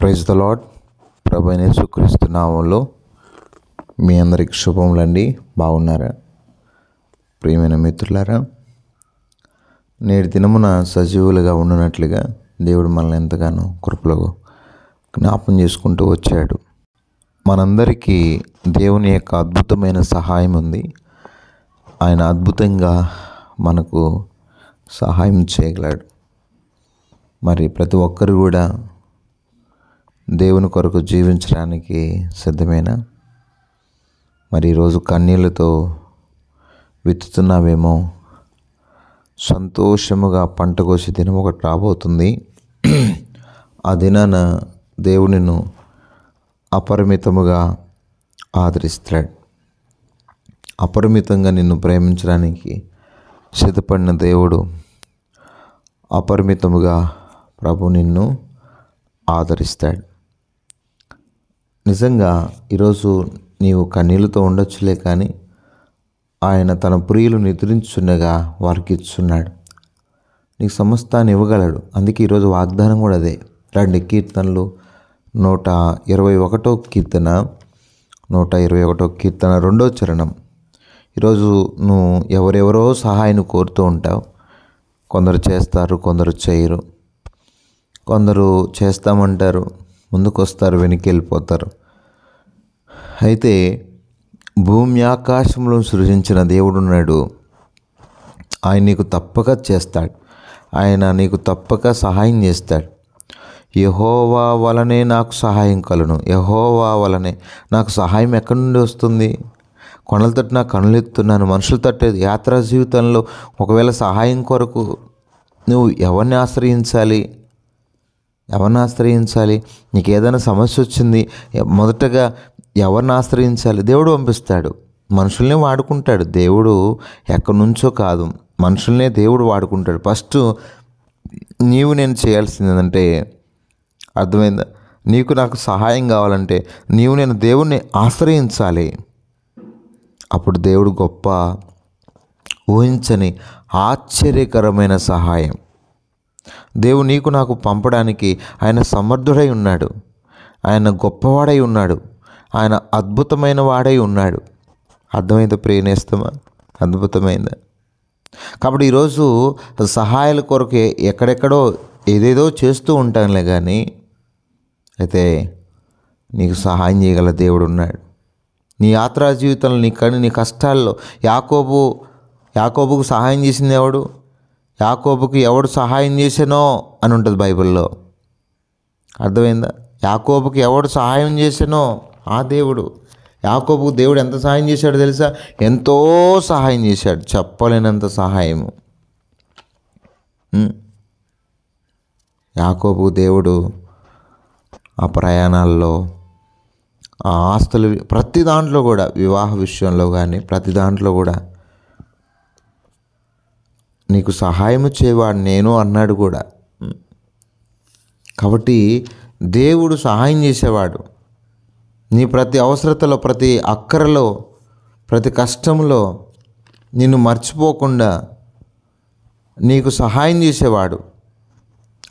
praise the lord ప్రభైన సుక్రీస్తున్నామంలో మీ అందరికి శుభములండి బాగున్నారా ప్రియమైన మిత్రులారా నేటి దినమున సజీవులుగా ఉండనట్లుగా దేవుడు మనల్ని ఎంతగానో కృపలో జ్ఞాపం చేసుకుంటూ వచ్చాడు మనందరికీ దేవుని యొక్క అద్భుతమైన సహాయం ఉంది ఆయన అద్భుతంగా మనకు సహాయం చేయగలడు మరి ప్రతి ఒక్కరు కూడా దేవుని కొరకు జీవించడానికి సిద్ధమేనా మరి ఈరోజు కన్నీళ్ళతో విత్తుతున్నామేమో సంతోషముగా పంట కోసే దినం ఒకటి రాబోతుంది ఆ దినాన దేవునిను అపరిమితముగా ఆదరిస్తాడు అపరిమితంగా నిన్ను ప్రేమించడానికి సిద్ధపడిన దేవుడు అపరిమితముగా ప్రభు నిన్ను ఆదరిస్తాడు నిజంగా ఈరోజు నీవు కన్నీళ్ళతో ఉండొచ్చులే కానీ ఆయన తన ప్రియులు నిద్రించుండగా వారికి ఇచ్చున్నాడు నీకు సమస్తాన్ని ఇవ్వగలడు అందుకే ఈరోజు వాగ్దానం కూడా అదే రెండు కీర్తనలు నూట ఇరవై ఒకటో కీర్తన నూట ఇరవై ఒకటో కీర్తన రెండో చరణం ఈరోజు నువ్వు ఎవరెవరో సహాయాన్ని కోరుతూ ఉంటావు కొందరు చేస్తారు కొందరు చేయరు కొందరు చేస్తామంటారు ముందుకు వస్తారు వెనక్కి వెళ్ళిపోతారు అయితే భూమి ఆకాశంలో సృజించిన దేవుడు ఉన్నాడు ఆయన నీకు తప్పక చేస్తాడు ఆయన నీకు తప్పక సహాయం చేస్తాడు యహోవా వలనే నాకు సహాయం కలను యహోవా వలనే నాకు సహాయం ఎక్కడి నుండి వస్తుంది కొండల తట్టు నా కనులు ఎత్తున్నాను మనుషులు తట్టేది యాత్రా జీవితంలో ఒకవేళ సహాయం కొరకు నువ్వు ఎవరిని ఆశ్రయించాలి ఎవరిని ఆశ్రయించాలి నీకు ఏదైనా సమస్య వచ్చింది మొదటగా ఎవరిని ఆశ్రయించాలి దేవుడు పంపిస్తాడు మనుషుల్ని వాడుకుంటాడు దేవుడు ఎక్కడి నుంచో కాదు మనుషుల్నే దేవుడు వాడుకుంటాడు ఫస్ట్ నీవు నేను చేయాల్సింది ఏంటంటే అర్థమైందా నీకు నాకు సహాయం కావాలంటే నీవు నేను దేవుణ్ణి ఆశ్రయించాలి అప్పుడు దేవుడు గొప్ప ఊహించని ఆశ్చర్యకరమైన సహాయం దేవుడు నీకు నాకు పంపడానికి ఆయన సమర్థుడై ఉన్నాడు ఆయన గొప్పవాడై ఉన్నాడు ఆయన అద్భుతమైన వాడై ఉన్నాడు అర్థమైంది ప్రియనేస్తమా అద్భుతమైంది కాబట్టి ఈరోజు సహాయాల కొరకు ఎక్కడెక్కడో ఏదేదో చేస్తూ ఉంటానులే కానీ అయితే నీకు సహాయం చేయగల దేవుడు ఉన్నాడు నీ యాత్రా జీవితంలో నీ కని నీ కష్టాల్లో యాకోబు యాకోబుకు సహాయం చేసింది ఎవడు యాకోబుకి ఎవడు సహాయం చేసానో అని ఉంటుంది బైబిల్లో అర్థమైందా యాకోబుకి ఎవడు సహాయం చేశానో ఆ దేవుడు యాకోబుకు దేవుడు ఎంత సహాయం చేశాడో తెలుసా ఎంతో సహాయం చేశాడు చెప్పలేనంత సహాయము యాకోబు దేవుడు ఆ ప్రయాణాల్లో ఆ ఆస్తులు ప్రతి దాంట్లో కూడా వివాహ విషయంలో కానీ ప్రతి దాంట్లో కూడా నీకు సహాయం చేయవాడు నేను అన్నాడు కూడా కాబట్టి దేవుడు సహాయం చేసేవాడు నీ ప్రతి అవసరతలో ప్రతి అక్కరలో ప్రతి కష్టంలో నిన్ను మర్చిపోకుండా నీకు సహాయం చేసేవాడు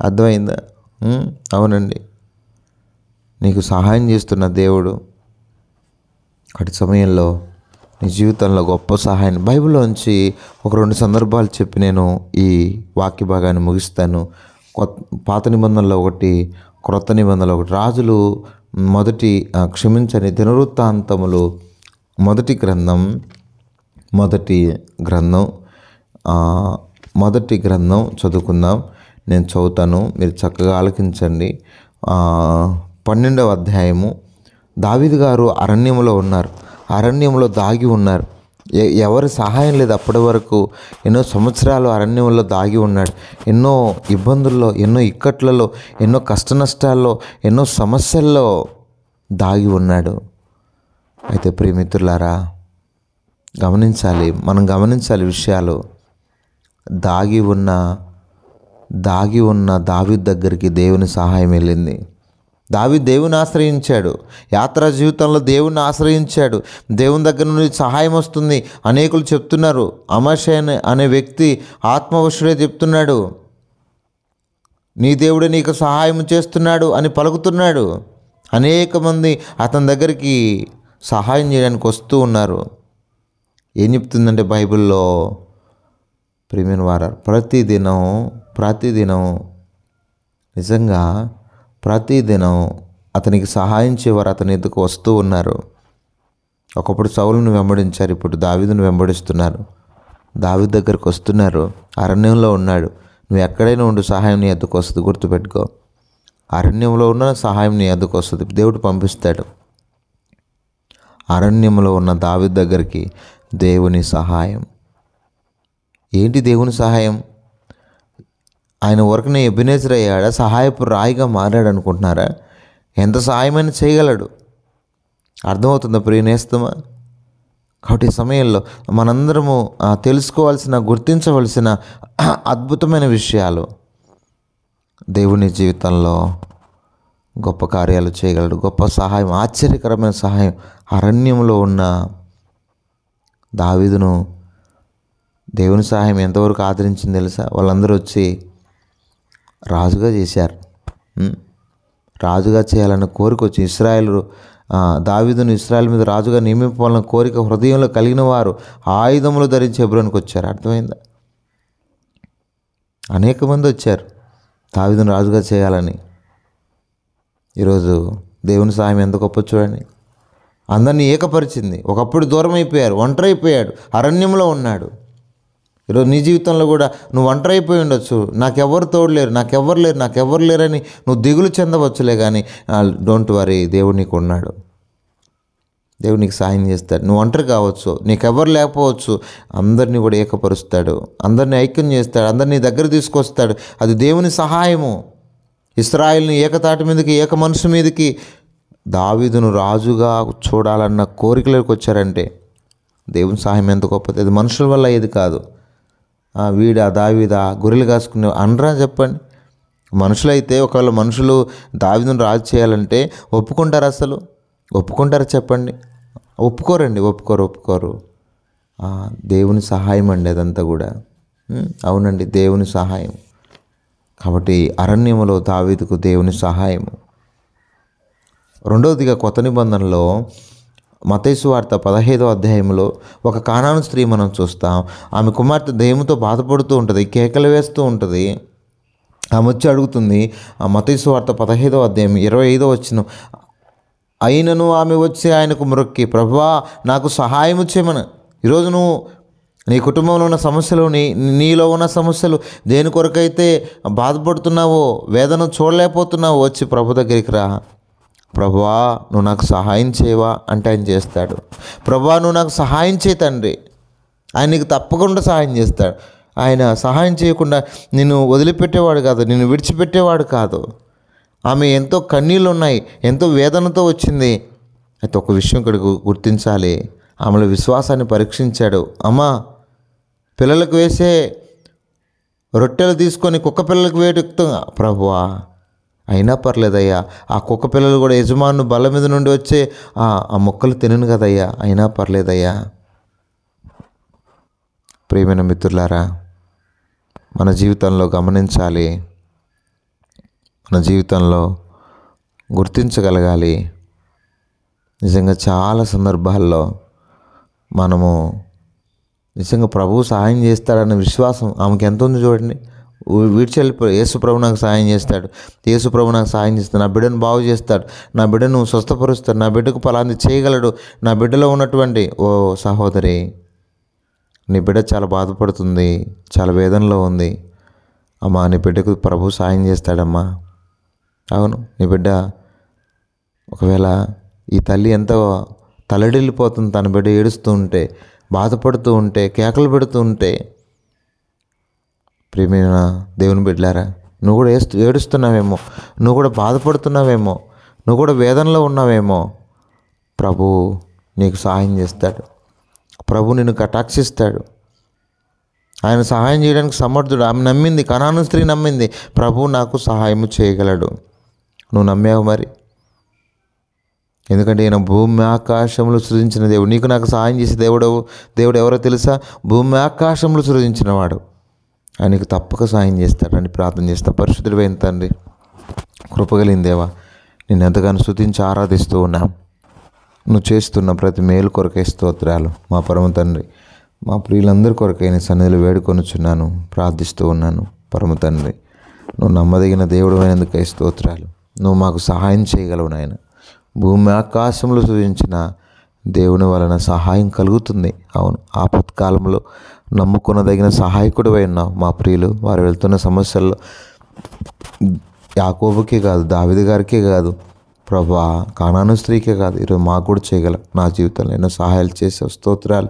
అర్థమైందా అవునండి నీకు సహాయం చేస్తున్న దేవుడు అటు సమయంలో నీ జీవితంలో గొప్ప సహాయాన్ని బైబిల్లోంచి ఒక రెండు సందర్భాలు చెప్పి నేను ఈ వాక్య భాగాన్ని ముగిస్తాను కొత్త పాత నిబంధనలో ఒకటి క్రొత్త నిబంధనలు ఒకటి రాజులు మొదటి క్షమించని దినవృత్తాంతములు మొదటి గ్రంథం మొదటి గ్రంథం మొదటి గ్రంథం చదువుకుందాం నేను చదువుతాను మీరు చక్కగా ఆలకించండి పన్నెండవ అధ్యాయము దావిద్ గారు అరణ్యంలో ఉన్నారు అరణ్యంలో దాగి ఉన్నారు ఎవరి సహాయం లేదు అప్పటి వరకు ఎన్నో సంవత్సరాలు అరణ్యంలో దాగి ఉన్నాడు ఎన్నో ఇబ్బందుల్లో ఎన్నో ఇక్కట్లలో ఎన్నో కష్ట నష్టాల్లో ఎన్నో సమస్యల్లో దాగి ఉన్నాడు అయితే ప్రియమిత్రులారా గమనించాలి మనం గమనించాలి విషయాలు దాగి ఉన్న దాగి ఉన్న దావి దగ్గరికి దేవుని సహాయం వెళ్ళింది దావి దేవుని ఆశ్రయించాడు యాత్ర జీవితంలో దేవుని ఆశ్రయించాడు దేవుని దగ్గర నుండి సహాయం వస్తుంది అనేకులు చెప్తున్నారు అమర్ష అనే వ్యక్తి ఆత్మవశుడే చెప్తున్నాడు నీ దేవుడు నీకు సహాయం చేస్తున్నాడు అని పలుకుతున్నాడు అనేక మంది అతని దగ్గరికి సహాయం చేయడానికి వస్తూ ఉన్నారు ఏం చెప్తుందంటే బైబిల్లో ప్రేమిన వారు ప్రతిదినం ప్రతిదినం నిజంగా ప్రతిదినం అతనికి సహాయం చేయవారు అతని ఎదుకు వస్తూ ఉన్నారు ఒకప్పుడు సౌలను వెంబడించారు ఇప్పుడు దావిదును వెంబడిస్తున్నారు దావి దగ్గరికి వస్తున్నారు అరణ్యంలో ఉన్నాడు నువ్వు ఎక్కడైనా ఉండు సహాయం నీ ఎందుకు వస్తుంది గుర్తుపెట్టుకో అరణ్యంలో ఉన్న సహాయం నీ ఎందుకు వస్తుంది దేవుడు పంపిస్తాడు అరణ్యంలో ఉన్న దావి దగ్గరికి దేవుని సహాయం ఏంటి దేవుని సహాయం ఆయన వర్క్ని ఎబినేజర్ అయ్యాడా సహాయపు రాయిగా మారాడు అనుకుంటున్నారా ఎంత సహాయమైనా చేయగలడు అర్థమవుతుందా ప్రియనేస్తమా కాబట్టి ఈ సమయంలో మనందరము తెలుసుకోవాల్సిన గుర్తించవలసిన అద్భుతమైన విషయాలు దేవుని జీవితంలో గొప్ప కార్యాలు చేయగలడు గొప్ప సహాయం ఆశ్చర్యకరమైన సహాయం అరణ్యంలో ఉన్న దావిదును దేవుని సహాయం ఎంతవరకు ఆదరించింది తెలుసా వాళ్ళందరూ వచ్చి రాజుగా చేశారు రాజుగా చేయాలన్న కోరిక వచ్చి ఇస్రాయల్ దావిదును ఇస్రాయల్ మీద రాజుగా నియమింపాలన్న కోరిక హృదయంలో కలిగిన వారు ఆయుధములు ధరించి ఎబ్రోనికి వచ్చారు అర్థమైందా అనేక మంది వచ్చారు దావిదును రాజుగా చేయాలని ఈరోజు దేవుని సాయం ఎంత గొప్ప చూడండి అందరినీ ఏకపరిచింది ఒకప్పుడు దూరం అయిపోయారు ఒంటరైపోయాడు అరణ్యంలో ఉన్నాడు ఈరోజు నీ జీవితంలో కూడా నువ్వు ఒంటరైపోయి ఉండొచ్చు నాకెవ్వరు లేరు నాకెవ్వరు లేరు నాకెవ్వరు లేరని నువ్వు దిగులు చెందవచ్చులే కానీ డోంట్ వరీ దేవుడు నీకు ఉన్నాడు దేవుడు నీకు సాయం చేస్తాడు నువ్వు ఒంటరి కావచ్చు నీకెవ్వరు లేకపోవచ్చు అందరినీ కూడా ఏకపరుస్తాడు అందరినీ ఐక్యం చేస్తాడు అందరినీ దగ్గర తీసుకొస్తాడు అది దేవుని సహాయము ఇస్రాయిల్ని ఏకతాటి మీదకి ఏక మనసు మీదకి దావీదును రాజుగా చూడాలన్న కోరికలకు వచ్చారంటే దేవుని సహాయం ఎంత గొప్పది అది మనుషుల వల్ల ఏది కాదు వీడా దావీదా గొర్రెలు కాసుకునే అనరా చెప్పండి మనుషులైతే ఒకవేళ మనుషులు దావిదను రాజు చేయాలంటే ఒప్పుకుంటారు అసలు ఒప్పుకుంటారు చెప్పండి ఒప్పుకోరండి ఒప్పుకోరు ఒప్పుకోరు దేవుని సహాయం అండి అదంతా కూడా అవునండి దేవుని సహాయం కాబట్టి అరణ్యములో దావీదుకు దేవుని సహాయము రెండవదిగా కొత్త నిబంధనలో మతేసు వార్త పదహైదో అధ్యాయంలో ఒక కానాను స్త్రీ మనం చూస్తాం ఆమె కుమార్తె దయ్యంతో బాధపడుతూ ఉంటుంది కేకలు వేస్తూ ఉంటుంది ఆమె వచ్చి అడుగుతుంది ఆ మతేసు వార్త పదహైదో అధ్యాయం ఇరవై ఐదో వచ్చిన అయినను ఆమె వచ్చి ఆయనకు మురొక్కి ప్రభువా నాకు సహాయం చేయమని ఈరోజు నువ్వు నీ కుటుంబంలో ఉన్న సమస్యలు నీ నీలో ఉన్న సమస్యలు దేని కొరకైతే బాధపడుతున్నావో వేదన చూడలేకపోతున్నావో వచ్చి ప్రభు దగ్గరికి రా ప్రభా నువ్వు నాకు సహాయం చేయవా అంటే ఆయన చేస్తాడు ప్రభా నువ్వు నాకు సహాయం చేయి తండ్రి ఆయన నీకు తప్పకుండా సహాయం చేస్తాడు ఆయన సహాయం చేయకుండా నిన్ను వదిలిపెట్టేవాడు కాదు నిన్ను విడిచిపెట్టేవాడు కాదు ఆమె ఎంతో కన్నీళ్ళు ఉన్నాయి ఎంతో వేదనతో వచ్చింది అయితే ఒక విషయం ఇక్కడ గుర్తించాలి ఆమెలో విశ్వాసాన్ని పరీక్షించాడు అమ్మా పిల్లలకు వేసే రొట్టెలు తీసుకొని కుక్క పిల్లలకు వేయటం ప్రభువా అయినా పర్లేదయ్యా ఆ కుక్క పిల్లలు కూడా యజమాను బల్ల మీద నుండి వచ్చే ఆ మొక్కలు తినను కదయ్యా అయినా పర్లేదయ్యా ప్రేమైన మిత్రులారా మన జీవితంలో గమనించాలి మన జీవితంలో గుర్తించగలగాలి నిజంగా చాలా సందర్భాల్లో మనము నిజంగా ప్రభువు సహాయం చేస్తాడన్న విశ్వాసం ఆమెకు ఎంత ఉంది చూడండి యేసు యేసుప్రభు నాకు సహాయం చేస్తాడు యేసుప్రభు నాకు సహాయం చేస్తాడు నా బిడ్డను బాగు చేస్తాడు నా బిడ్డను స్వస్థపరుస్తాడు నా బిడ్డకు పలాంది చేయగలడు నా బిడ్డలో ఉన్నటువంటి ఓ సహోదరి నీ బిడ్డ చాలా బాధపడుతుంది చాలా వేదనలో ఉంది అమ్మా నీ బిడ్డకు ప్రభు సాయం చేస్తాడమ్మా అవును నీ బిడ్డ ఒకవేళ ఈ తల్లి ఎంతో తలడిల్లిపోతుంది తన బిడ్డ ఏడుస్తూ ఉంటే బాధపడుతూ ఉంటే కేకలు పెడుతూ ఉంటే ప్రేమైన దేవుని బిడ్డలారా నువ్వు కూడా ఏ ఏడుస్తున్నావేమో నువ్వు కూడా బాధపడుతున్నావేమో నువ్వు కూడా వేదనలో ఉన్నావేమో ప్రభు నీకు సహాయం చేస్తాడు ప్రభు నిన్ను కటాక్షిస్తాడు ఆయన సహాయం చేయడానికి సమర్థుడు ఆమె నమ్మింది కణాను స్త్రీ నమ్మింది ప్రభు నాకు సహాయం చేయగలడు నువ్వు నమ్మావు మరి ఎందుకంటే ఈయన భూమి ఆకాశములు సృజించిన దేవుడు నీకు నాకు సహాయం చేసే దేవుడు దేవుడు ఎవరో తెలుసా భూమి ఆకాశములు సృజించినవాడు ఆయనకు తప్పక సాయం చేస్తాడని ప్రార్థన చేస్తా పరిశుద్ధులు అయిన తండ్రి కృపగలిందేవా నేను ఎంతగానో స్థుతించి ఆరాధిస్తూ ఉన్నాం నువ్వు చేస్తున్న ప్రతి మేలు కొరకే స్తోత్రాలు మా పరమ తండ్రి మా ప్రియులందరి కొరకైన సన్నిధిలో వేడుకొనుచున్నాను ప్రార్థిస్తూ ఉన్నాను పరమ తండ్రి నువ్వు నమ్మదగిన దేవుడు అయినందుకై స్తోత్రాలు నువ్వు మాకు సహాయం చేయగలవు నాయన భూమి ఆకాశంలో సృజించిన దేవుని వలన సహాయం కలుగుతుంది అవును ఆపత్కాలంలో నమ్ముకునదగిన సహాయకుడు ఉన్నావు మా ప్రియులు వారు వెళ్తున్న సమస్యల్లో యాకోబుకే కాదు దావిది గారికే కాదు ప్రభా కానాను స్త్రీకే కాదు ఈరోజు మాకు కూడా చేయగలం నా జీవితంలో ఎన్నో సహాయాలు చేసే స్తోత్రాలు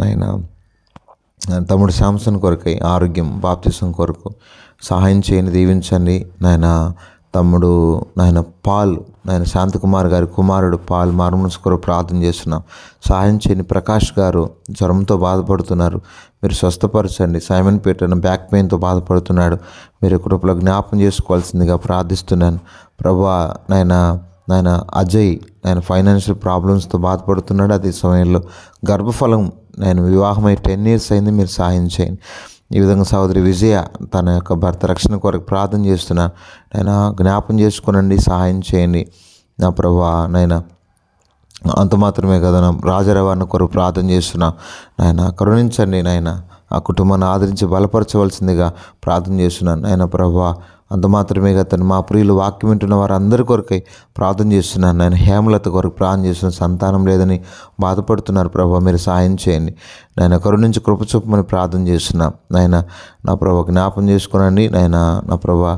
నాయన తమ్ముడు శాంసన్ కొరకై ఆరోగ్యం బాప్తిసం కొరకు సహాయం చేయని దీవించండి నాయన తమ్ముడు నాయన పాల్ నాయన శాంతకుమార్ గారి కుమారుడు పాల్ మార్మన్స్ కొరకు ప్రార్థన చేస్తున్నాం సహాయం చేయని ప్రకాష్ గారు జ్వరంతో బాధపడుతున్నారు మీరు స్వస్థపరచండి సైమన్ పీటర్ను బ్యాక్ పెయిన్తో బాధపడుతున్నాడు మీరు కృపలో జ్ఞాపం చేసుకోవాల్సిందిగా ప్రార్థిస్తున్నాను ప్రభా నాయన నాయన అజయ్ నాయన ఫైనాన్షియల్ ప్రాబ్లమ్స్తో బాధపడుతున్నాడు అదే సమయంలో గర్భఫలం నేను వివాహమై టెన్ ఇయర్స్ అయింది మీరు సహాయం చేయండి ఈ విధంగా సహోదరి విజయ తన యొక్క భర్త రక్షణ కొరకు ప్రార్థన చేస్తున్న నైనా జ్ఞాపం చేసుకునండి సహాయం చేయండి నా ప్రభా నైనా అంత మాత్రమే కదా నా రాజరవాణి కొరకు ప్రార్థన చేస్తున్నా నాయన కరుణించండి నాయన ఆ కుటుంబాన్ని ఆదరించి బలపరచవలసిందిగా ప్రార్థన చేస్తున్నాను నాయన ప్రభా అంత మాత్రమే అతను మా ప్రియులు వాక్యం వింటున్న వారందరి కొరకై ప్రార్థన చేస్తున్నాను నేను హేమలత కొరకు ప్రార్థన చేసిన సంతానం లేదని బాధపడుతున్నారు ప్రభావ మీరు సాయం చేయండి నేను ఒకరి నుంచి కృపచూపమని ప్రార్థన చేస్తున్నాను నాయన నా ప్రభా జ్ఞాపం చేసుకునండి నాయన నా ప్రభా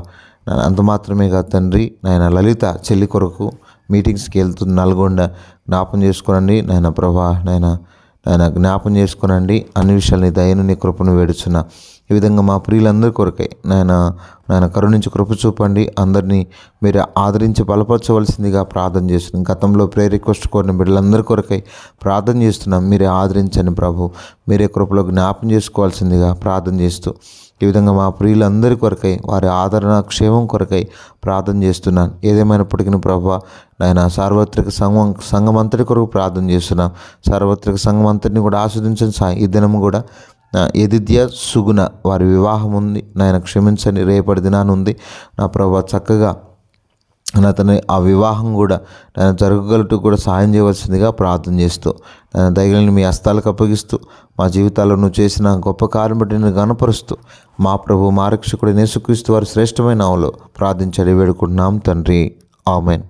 అంత మాత్రమే కాదు తండ్రి నాయన లలిత చెల్లి కొరకు మీటింగ్స్కి వెళ్తున్న నల్గొండ జ్ఞాపం చేసుకునండి నాయన ప్రభా నాయన నాయన జ్ఞాపం చేసుకునండి అన్ని విషయాలని దయను నీ కృపను వేడుచున్నాను ఈ విధంగా మా ప్రియులందరి కొరకై నాయన నాయన కరుణించి కృప చూపండి అందరినీ మీరు ఆదరించి బలపరచవలసిందిగా ప్రార్థన చేస్తున్నాం గతంలో ప్రే రిక్వెస్ట్ కోరిన బిడ్డలందరి కొరకై ప్రార్థన చేస్తున్నాం మీరే ఆదరించండి ప్రభు మీరే కృపలో జ్ఞాపం చేసుకోవాల్సిందిగా ప్రార్థన చేస్తూ ఈ విధంగా మా ప్రియులందరి కొరకై వారి ఆదరణ క్షేమం కొరకై ప్రార్థన చేస్తున్నాను ఏదేమైనప్పటికీ ప్రభు నాయన సార్వత్రిక సంఘం సంఘమంతటి కొరకు ప్రార్థన చేస్తున్నాం సార్వత్రిక సంఘం అంతటిని కూడా ఆస్వాదించండి ఈ దినం కూడా నా ఎదిద్య సుగుణ వారి వివాహం ఉంది నాయన క్షమించని రేపటి దినాన్ని ఉంది నా ప్రభా చక్కగా అతని ఆ వివాహం కూడా నేను జరగగలటూ కూడా సాయం చేయవలసిందిగా ప్రార్థన చేస్తూ నేను దగ్గరని మీ హస్తాలకు అప్పగిస్తూ మా జీవితాల్లో నువ్వు చేసిన గొప్ప కార్యం బట్టి నేను గనపరుస్తూ మా ప్రభు మారక్షకుడు నేసుక్రీస్తు వారి శ్రేష్టమైన ఆవులో ప్రార్థించడి వేడుకుంటున్నాం తండ్రి ఆమెన్